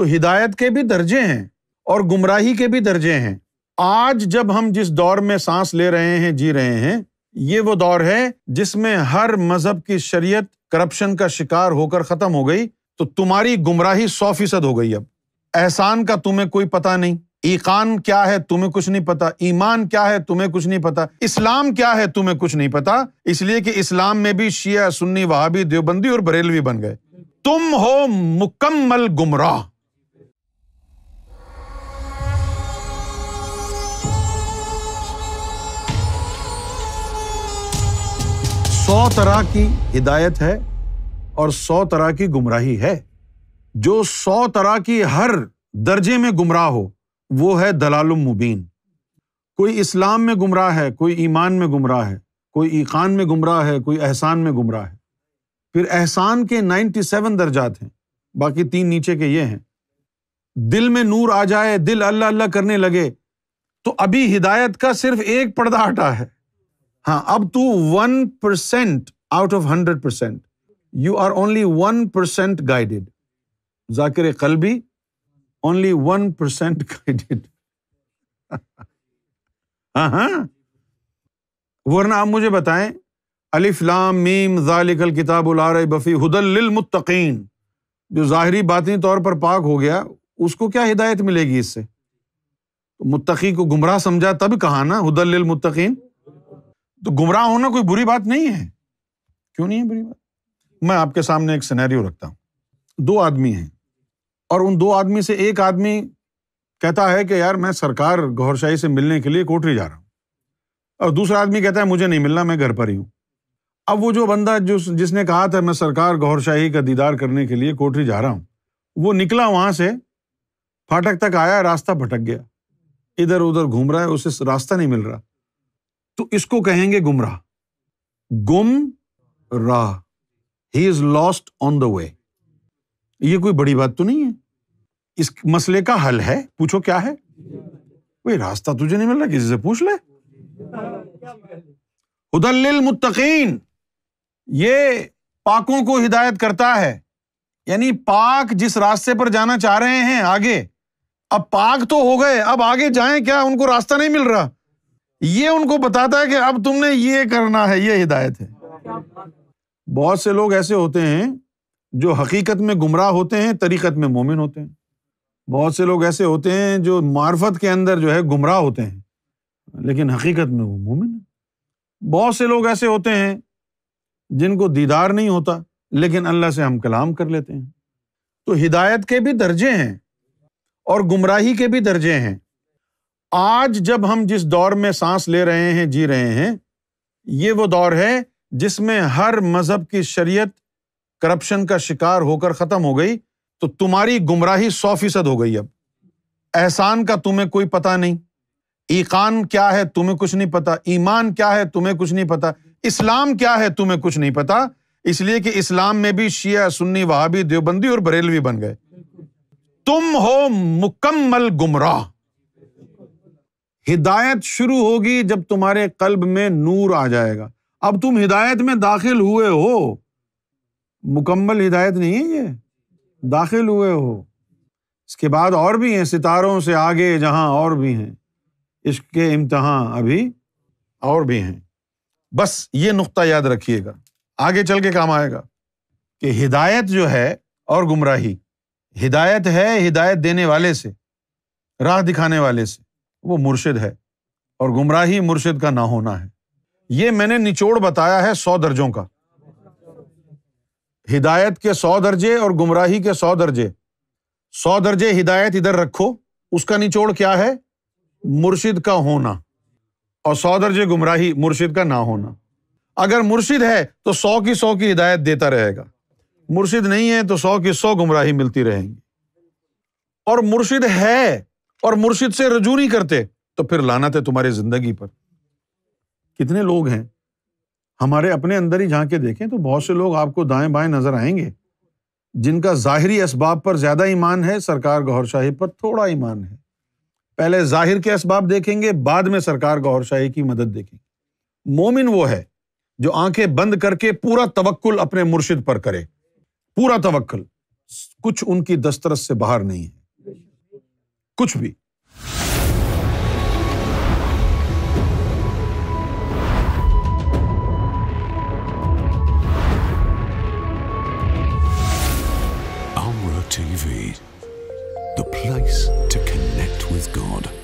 तो हिदायत के भी दर्जे हैं और गुमराही के भी दर्जे हैं आज जब हम जिस दौर में सांस ले रहे हैं जी रहे हैं ये वो दौर है जिसमें हर मजहब की शरीयत करप्शन का शिकार होकर खत्म हो गई तो तुम्हारी गुमराही सौ फीसद हो गई अब एहसान का तुम्हें कोई पता नहीं ईकान क्या है तुम्हें कुछ नहीं पता ईमान क्या है तुम्हें कुछ नहीं पता इस्लाम क्या है तुम्हें कुछ नहीं पता इसलिए कि इस्लाम में भी शिया सुन्नी वहाबी देवबंदी और बरेलवी बन गए तुम हो मुकम्मल गुमराह सौ तरह की हिदायत है और सौ तरह की गुमराही है जो सौ तरह की हर दर्जे में गुमराह हो वो है दलाल मुबीन कोई इस्लाम में गुमराह है कोई ईमान में गुमराह है कोई ईकान में गुमराह है कोई एहसान में गुमराह है फिर एहसान के नाइन्टी सेवन दर्जात हैं बाकी तीन नीचे के ये हैं दिल में नूर आ जाए दिल अल्लाह अल्लाह करने लगे तो अभी हिदायत का सिर्फ एक पर्दा हटा है हाँ अब तू one percent out of hundred percent you are only one percent guided Zakir कलबी ओनली वन परसेंट गाइडेड हाँ हाँ वरना आप मुझे बताएं अलिफ लाम मीम जालिकल किताबुल बफ़ी हुदल मुत्तकीन जो ज़ाहरी बातनी तौर पर पाक हो गया उसको क्या हिदायत मिलेगी इससे तो मुत्तकी को गुमराह समझा तब कहा ना हुदल मुत्तकीन तो गुमराह होना कोई बुरी बात नहीं है क्यों नहीं है बुरी बात मैं आपके सामने एक सिनेरियो रखता हूं दो आदमी हैं और उन दो आदमी से एक आदमी कहता है कि यार मैं सरकार गौरशाही से मिलने के लिए कोठरी जा रहा हूं और दूसरा आदमी कहता है मुझे नहीं मिलना मैं घर पर ही हूं अब वो जो बंदा जो जिसने कहा था मैं सरकार गौरशाही का दीदार करने के लिए कोठरी जा रहा हूं वो निकला वहां से फाटक तक आया रास्ता भटक गया इधर उधर घूम रहा है उसे रास्ता नहीं मिल रहा तो इसको कहेंगे गुमराह गुम राह he is lost on the way ये कोई बड़ी बात तो नहीं है इस मसले का हल है पूछो क्या है कोई रास्ता तुझे नहीं मिल रहा किसी से पूछ ले हुदल मुत्तकीन ये पाकों को हिदायत करता है यानी पाक जिस रास्ते पर जाना चाह रहे हैं आगे अब पाक तो हो गए अब आगे जाएं क्या उनको रास्ता नहीं मिल रहा ये उनको बताता है कि अब तुमने ये करना है ये हिदायत है बहुत से लोग ऐसे होते हैं जो हकीकत में गुमराह होते हैं तरीक़त में मोमिन होते हैं बहुत से लोग ऐसे होते हैं जो मार्फत के अंदर जो है गुमराह होते हैं लेकिन हकीकत में वो मोमिन है बहुत से लोग ऐसे होते हैं जिनको दीदार नहीं होता लेकिन अल्लाह से हम कलाम कर लेते हैं तो हिदायत के भी दर्जे हैं और गुमराही के भी दर्जे हैं आज जब हम जिस दौर में सांस ले रहे हैं जी रहे हैं ये वो दौर है जिसमें हर मजहब की शरीयत करप्शन का शिकार होकर ख़त्म हो गई तो तुम्हारी गुमराही सौ फीसद हो गई अब एहसान का तुम्हें कोई पता नहीं ईकान क्या है तुम्हें कुछ नहीं पता ईमान क्या है तुम्हें कुछ नहीं पता इस्लाम क्या है तुम्हें कुछ नहीं पता इसलिए कि इस्लाम में भी शिया सुन्नी वहाबी देवबंदी और बरेलवी बन गए तुम हो मुकम्मल गुमराह हिदायत शुरू होगी जब तुम्हारे कल्ब में नूर आ जाएगा अब तुम हिदायत में दाखिल हुए हो मुकम्मल हिदायत नहीं है ये दाखिल हुए हो इसके बाद और भी हैं सितारों से आगे जहां और भी हैं इसके इम्तहान अभी और भी हैं बस ये नुक्ता याद रखिएगा आगे चल के काम आएगा कि हिदायत जो है और गुमराही हिदायत है हिदायत देने वाले से राह दिखाने वाले से वो मुर्शिद है और गुमराही मुर्शिद का ना होना है ये मैंने निचोड़ बताया है सौ दर्जों का हिदायत के सौ दर्जे और गुमराही के सौ दर्जे सौ दर्जे हिदायत इधर रखो उसका निचोड़ क्या है मुर्शिद का होना और सौ दर्जे गुमराही मुर्शिद का ना होना अगर मुर्शिद है तो सौ की सौ की हिदायत देता रहेगा मुर्शिद नहीं है तो सौ की सौ गुमराही मिलती रहेंगी और मुर्शिद है और मुर्शिद से रजू नहीं करते तो फिर लानत है तुम्हारी जिंदगी पर कितने लोग हैं हमारे अपने अंदर ही झांके देखें तो बहुत से लोग आपको दाएं बाएं नजर आएंगे जिनका जाहिरी इसबाब पर ज्यादा ईमान है सरकार गौरशाही पर थोड़ा ईमान है पहले जाहिर के इसबाब देखेंगे बाद में सरकार गौरशाही की मदद देखेंगे मोमिन वो है जो आंखें बंद करके पूरा तवक्ल अपने मुर्शिद पर करे पूरा तवक्ल कुछ उनकी दस्तरस से बाहर नहीं है कुछ TV, the place to connect with God.